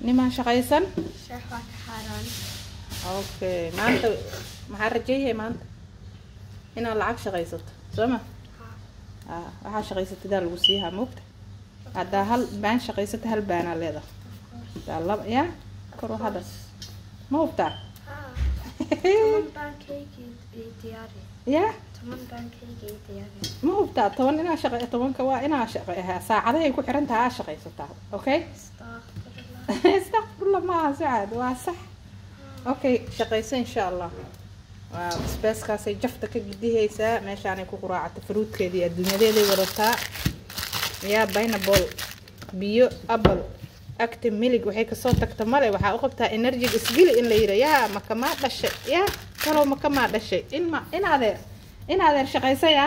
nimaa shaqaysan okay maanta maxaa rajeeyahay maanta inaad lacag shaqaysato soo ma ah, waxaa shaqaysatidaa lagu siihaa moogta haddaa hal baan shaqaysata hal baanaa leedahay hadaa laba yaa karo hadal ma hubtaa ya ma hubtaa toban inaa shaqa tobanka waa inaa shaqa eh, saacadahay ku xiran tahay aa shaqaysataa okay istaqfurla maaha sacaad waa sax okay shaqayso insha allah waa basbaaskaasay jafta ka gidihaysaa meeshaanay ku quraacata faruudkeedii adduunyadeeday wadataa yaa baynabol biyo abal active milig waxay kasoo tagta male waxaa u qabtaa enerjig isgili in la yidhi yaa makamaa dhashay yaa kaloo makamaa dhashay inma in adeer in adeer shaqaysaya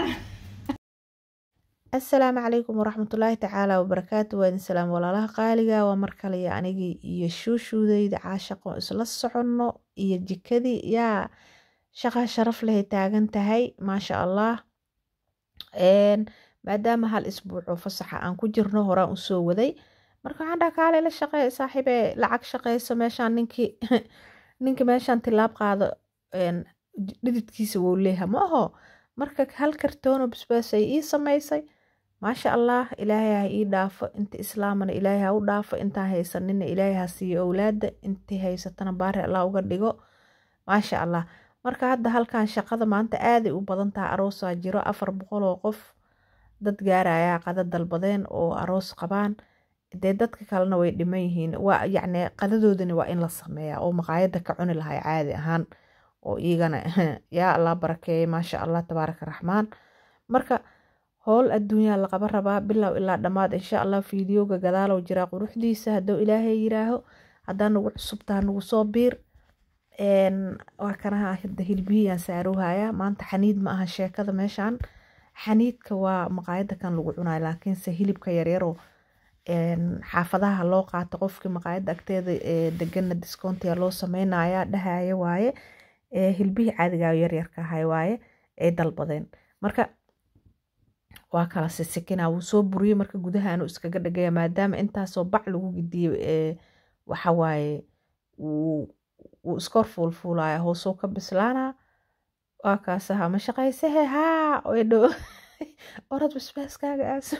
asalaamu calaykum waraxmatullaahi tacaala wabarakaatu waa idin salaam walaalaha qaaliga waa mar kale anigii iyo shuushuudayda caashaqo isla soconno iyo jikadii yaa shaqa sharaf lehay taagan tahay maasha allah maadaama hal isbuucoo fasaxa aan ku jirno horaan usoo waday marka waxaan dhaha kaale la shaqeeya saaxiibee lacag shaqeyso meeshaan ninkii ninka meeshaan tilaab qaado dhididkiisa wou leeha ma aho marka hal kartoono basbaasay ii samaysay maasha allah ilaahay ha ii dhaafo inta islaamana ilaahay ha u dhaafo intaan haysanina ilaahay ha siiyo owlaada intii haysatana baari allah uga dhigo maasha allah marka hadda halkan shaqada maanta aaday u badan tahay aroosaa jiro afar boqol oo qof dad gaarayaa qada dalbadeen oo aroos qabaan dee dadka kalena way dhiman yihiin yacni qadadoodana waa in la sameeyaa oo maqaayadda ka cuni lahay caadi ahaan oo iyagana yaa allah barakeeyay maasha allah tabaaraka raxmaan marka Hool addunya rabaa bilow ilaa dhammaad insha Fiidiyowga gadaal gadaalow jiraa quruxdiisa hadow ilaahay yiraaho hadaa nagu cusubta hanugusobiir een wakanaa hada hilibihii aan saarohaya manta xaniid maaha sheekada meeshan xaniidka waa maqaayada kan lagu cunaya laakiinse hilibka yaryar xaafadaha loo qaato qofkii maqaayada agteeda ee degana loo sameynaya dhahaya waaye ee hilibihii ah yaryarka ahaa waaye ay dalbadeen marka waa kala sisikina wuu soo buriyey marka gudaha anuu iskaga dhagaya maadaama intaasoo bac lagu gidiyey waxawaaye wuu iskor fuulfuulaya hoosuu ka bislaanaa waa kaasaha ma shaqaysehe haa dho orad basbaaskaaga aaso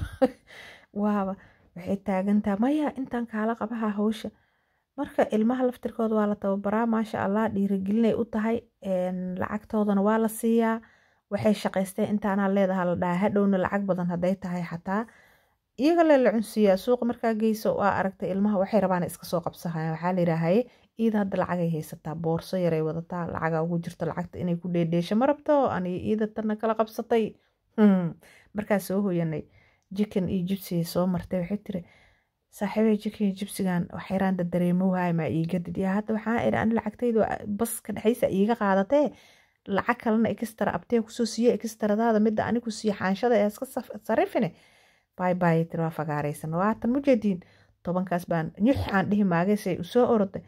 waaba waxay taagantaa maya intaan kaala qabaha hawsha marka ilmaha laftirkooda waa la tababaraa maasha allah dhiirigelinay u tahay lacagtoodana waa la siiyaa waxay shaqaystay intaanaa leedaha la dhahaa hadhowna lacag badan hadday tahay xataa iyaga le la cunsiiyaa suuqa markaa geyso aa aragtay ilmaha waxay rabaan iska soo qabsanayan waxaa layidhaahaye iida hadda lacagay haysataa boorso yaray wadataa lacaga ugu jirto lacagta inay ku dheedheesho ma rabto aniga iida tanna kala qabsatay hmm. markaa soo hooyanay jikan iyo jibsiga soo martay waxay tiri saaxiibey jikan iyo jibsigan waxyaraanda dareemow haay maa iigadid yaa hadda waxaa idhi ani lacagtaydu bas ka dhexaysa iiga qaadatee lacag kalena extra abtee kusoo siiye extradaada mida ani ku siiye xaanshada ee iska sarifine baybay tiri waa fagaaraysan waatan mujeediin tobankaas baan nyux aan dhihi maageysay usoo orode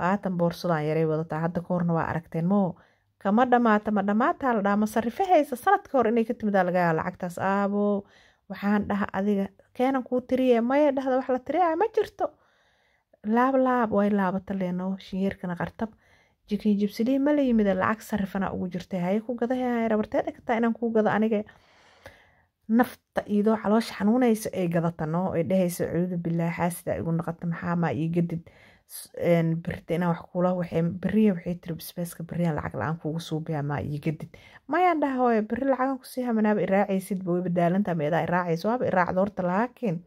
waatan boorsadaan yaray wadataa hadda ka waa aragteen moo kama dhamaata ma dhamaataa la dhaha ma sarifahaysa sanadka hor inay ka timidaa lagaa lacagtaas aabo waxaan dhaha adiga keenan kuu tiriye maya dhahda wax la tiriya ma jirto laab laab way laabata leeno shinyeerkana qartab jikin jibsilihii mala yimida lacag sarifana ugu jirtay haye ku gadaha rabarteeda kataa inaan kuu gado aniga nafta iidoo caloosha xanuunaysa ay gadata no ay dhahaysa cuudu bilaahi xaasida igu naqata maxaamaa ii gadid birta inaan wax kuula waxay beriya waxay tiri bisbaaska beriyan lacag la-aan kuugu suubiyaa maa ii gadid mayaan dhaha hooye beri lacagan kusii hamanaaba iraacaysid ba badaalanta meedaa iraacayso waaba iraacda horta lahaakeen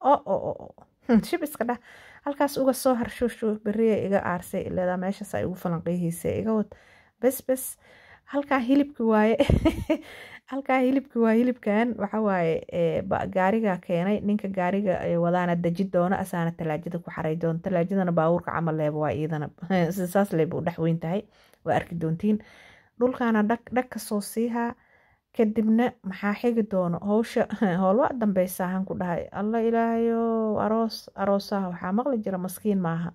o oh, o oh, o oh, Hmm, shib iska dha halkaas uga soo harshuushu beriya iga aarsay ileedaa meeshaasa igu falanqeyhiisa iga besbes bes bes halkaa hilibki waaye halkaa hilibki waa hilibkan waxawaaye gaariga keenay ninka gaariga wadaana daji doono asaana talaajada ku xaray doon talaajadana baabuurka camal leeba waa iidana saas leeba u dhexweyn tahay waa arki doontiin dhulkaana dhag dhag kasoo siihaa kadibna maxaa xigi doono howsha howlwa dambeysa ahaan ku dhahay alla ilaahayow aroos aroosaha waxaa maqli jira maskiin maaha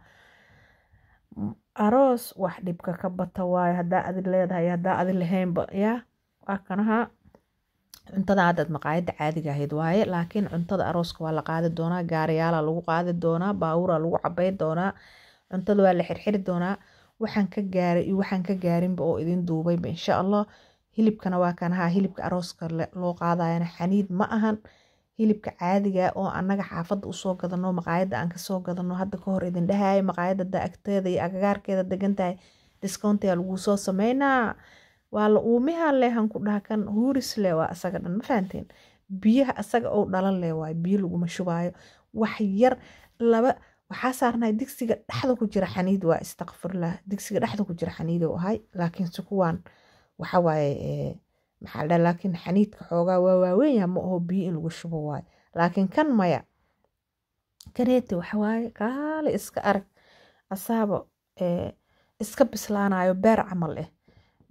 aroos wax dhibka ka bata waayo haddaa adi leedahay haddaa adi lahaynba yaa waa kanaha cuntada haddaad maqaayadda caadiga ahayd waaye laakiin cuntada arooska waa la qaadi doonaa gaariyaala lagu qaadi doonaa baabuura lagu cabay doonaa cuntada waa la xirxiri doonaa waxaan ka gaaray iyo waxaan ka gaarinba oo idin duubayba insha allah hilibkana waa kan ahaa hilibka arooska loo qaadayana xaniid ma ahan hilibka caadiga ah oo anaga xaafada usoo gadano maqaayada aan kasoo gadano hada kahor idin dhahay maqaayada agteeda iyo agagaarkeeda degantahay discountiga laguu soo sameynaa waa la uumiha leh hanku dhaha kan huuris leh waa asaga dhan ma fahanteen biyaha asaga ou dhalan leh waayo biyo laguma shubaayo wax yar laba waxaa saarnay digsiga dhexda ku jira xaniid waa istakfirlah digsiga dhexda ku jira xaniid ahay laakiinse kuwaan waxawaaye eh, maxaa la laakiin xaniidka xoogaa waa waaweynyaa ma aho biyo in lagu shubo waayo laakiin kan maya kaneete waxawaaye kaale iska arag asaaba eh, iska bislaanayo beer camal eh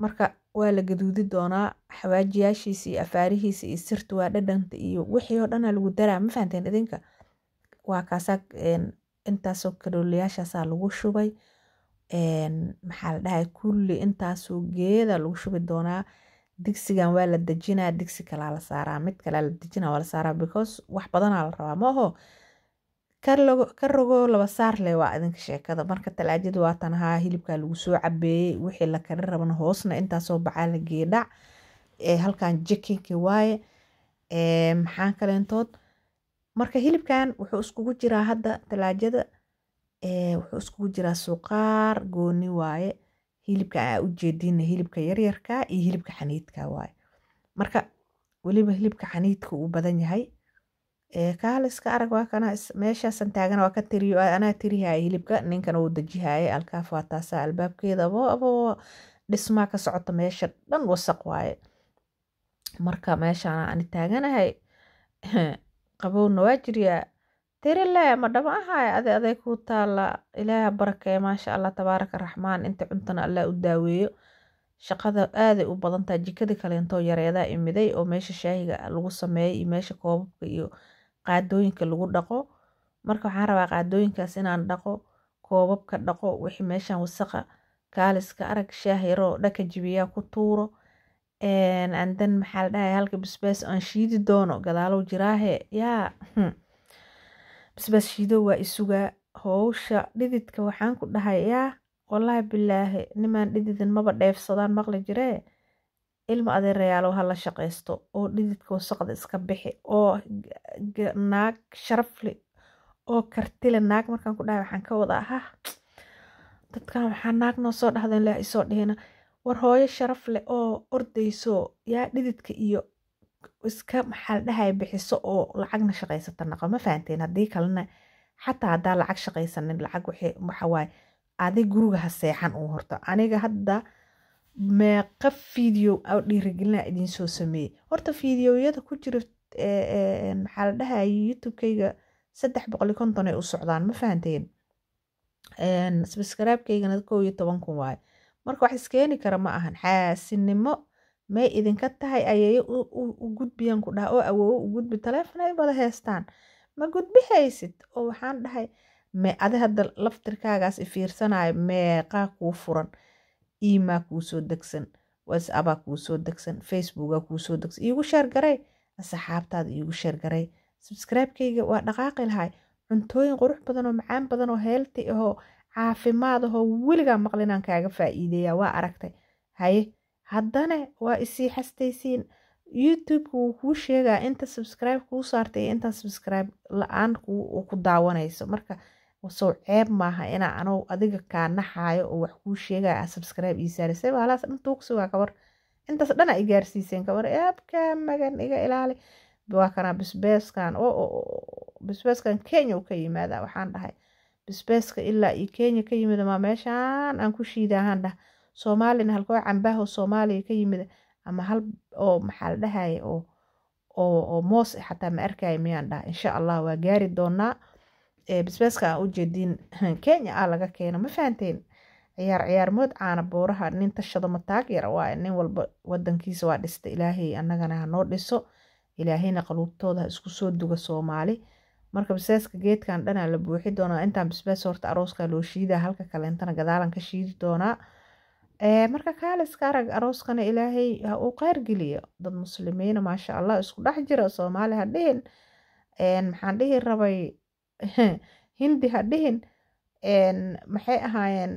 marka waa la gaduudi doonaa xawaajiyaashiisa iyo afaarihiisa iyo sirta waa dhadhanta iyo wixii oo dhana lagu daraa ma fahanteen idinka waa kaasaa eh, intaasoo kaloolayaashaasaa lagu shubay maxaa ladhahay kuli intaasoo geeda lagu shubi doonaa digsigan waa la dajinaa digsi kalaa la saaraa mid kalaa la dajinaa waa la saaraa because wax badanaa la rabaa maoho ka rogoo laba saar leh waa idinka sheekada marka talaajada waa ahaa hilibkaa lagu soo cabeeyey wixii la kari rabana hoosna intaasoo baxaa la geedhac halkan jekinki waaye maxaan kaleentood marka hilibkan wuxuu iskugu jiraa hadda talaajada wuxuu iskugu jiraa suqaar gooni waaye hilibka aa ujeedina hilibka yaryarka iyo hilibka xaniidka waaye marka weliba hilibka xaniidka uu badan yahay kaaliska arag waa kana meeshaasan taagana waa ka tiriyo anaa tirihaya hilibka ninkan uu dajihaya alkaaf waa taasaa albaabkeeda ababo dhismaa ka socota meesha dhan wasaq waaye marka meeshaan ani taaganahay qabowna waa jiriyaa Tirile madam axay adhi adhee kutala illahey habarkeyo manshaalah tabarak araxman inti cuntan allah udaweyo, shaqadha aad u ubadhantahay jikadha kalento yaredha imidey oo mesha shaahiga lagusameye iyo mesha koobabka iyo qadoyinka lagudaqo. Marka waxaan rabaa qadoyinkas inaan daqo, koobabka daqo wixi meshan wasaqah kaliska arag shaah yar oo daka jabiya kuturo and then maxaa ladahaye halka basbas aan shiidi doono gadhaal jiraahe yaa. Hmm basbashiido waa isugaa howsha dhididka waxaan ku dhahay yaa wallaahi bilaahi nimaan dhididin maba dheefsadaan maqli jiree ilma adeerayaalow ha la shaqaysto oo dhididka wasaqda iska bixi oo naag sharafli oo kartile naag markaan ku dhahay waxaan ka wadaa ha dadkan waxaa naag noo soo dhahda ilaa isoo dhihina war hooyo sharaf leh oo ordayso yaa dhididka iyo iska maxaa bixiso oo lacagna shaqaysata naqo ma fahanteen haddii kalena xataa haddaa lacag shaqaysanin lacag waxawaaye adig guriga ha seexan uu horto aniga hadda meeqa fideo a dhiirigelina ah idinsoo sameeyey horta videoyada ku jira maxaa la dhahay youtube-kayga konton ay u socdaan ma fahanteen sbskrabkaygana koob iyo toban kun waaye marka wax iskeeni kara ma ahan xaasinimo May idinka tahay ayay u gudbiyan ku dhaha oo awoowo u gudbi taleefan ay wada heystaan Ma gudbi haysid oo waxaan dhahay ma adi hadda laftirkaagaas fiirsanaayo meeqaa kuu furan iimaa kuu degsan whatsappaa kuu degsan facebookaa kuu soo degsan iigu sheer garay iigu sheer garay waa dhaqaaqi lahay cuntooyin qurux badan oo macaan badan oo heelti ahoo caafimaad ahoo weligaa maqlinaan kaaga faaiideeya waa aragtay haye haddane waa isii xastaysiin youtube-ka wuu kuu sheegaa inta subscribe kuu saartay iyo inta subscribe la-aan ku daawanayso marka soo ceeb maaha inaa ano adiga kaa naxaayo oo wax kuu sheegaya subscribe ii saarisa baalaas dhan tuugsi kabar intaas dhana i gaarsiiseen kabar eebkaa magan iga ilaali waa kana bisbeeskan bisbeeskan kenya u ka yimaada waxaan dhahay bisbeeska ilaa iyo kenya ka yimid maa meeshaan aan ku shiidaahaan dhah soomaalina halkoo cambaaho soomaaliya ka yimid ama hal oo maxaa la dhahaye oo moos eh xataa ma arkaya miyaan dhaha insha allah waa gaari doonaa bisbaaska aan ujeediin kenya aa ah laga keeno ma fahanteen ciyaar ciyaarmood caana booraha nin tashado mataag yar waa nin walba wadankiisa waa dhista ilaahay anagana hanoo dhiso ilaahayna qaluubtooda isku soo duga soomaali marka bisbaaska geedkan dhanaa la buuxi doonaa intaan bisbaas horta arooska loo shiidaa halka kaleentana gadaalan ka shiidi doonaa marka kaaliska arag arooskana ilaahay ha uu qaargeliyo dad muslimiina maasha allah isku dhex jira soomaali ha dhihin maxaan dhihi rabay hindi ha dhihin maxay ahaayeen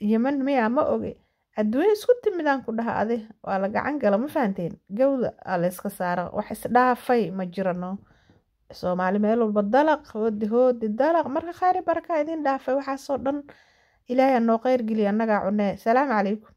yeman miyaa ma oge adduunya isku timidaan ku dhaha adi waa la gacan gala ma fahanteen gawda aa saara wax isdhaafay ma jirano soomaali meel walba dalaq hoodi hoodi dalaq marka khayri baraka idin dhaafay waxaasoo dhan Illahey noghergili anaga cune salamu caleikum.